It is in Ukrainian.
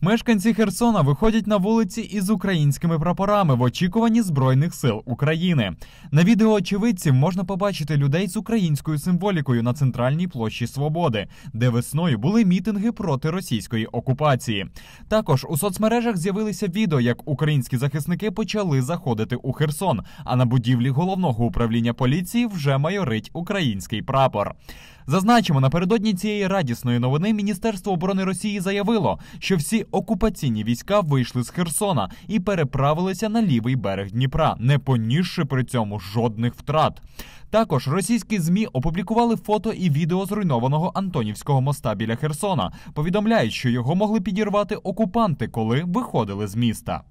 Мешканці Херсона виходять на вулиці із українськими прапорами в очікуванні збройних сил України. На відео очевидців можна побачити людей з українською символікою на центральній площі Свободи, де весною були мітинги проти російської окупації. Також у соцмережах з'явилися відео, як українські захисники почали заходити у Херсон. А на будівлі головного управління поліції вже майорить український прапор. Зазначимо, напередодні цієї радісної новини Міністерство оборони Росії заявило, що всі окупаційні війська вийшли з Херсона і переправилися на лівий берег Дніпра, не понісши при цьому жодних втрат. Також російські змі опублікували фото і відео зруйнованого Антонівського моста біля Херсона. Повідомляють, що його могли підірвати окупанти, коли виходили з міста.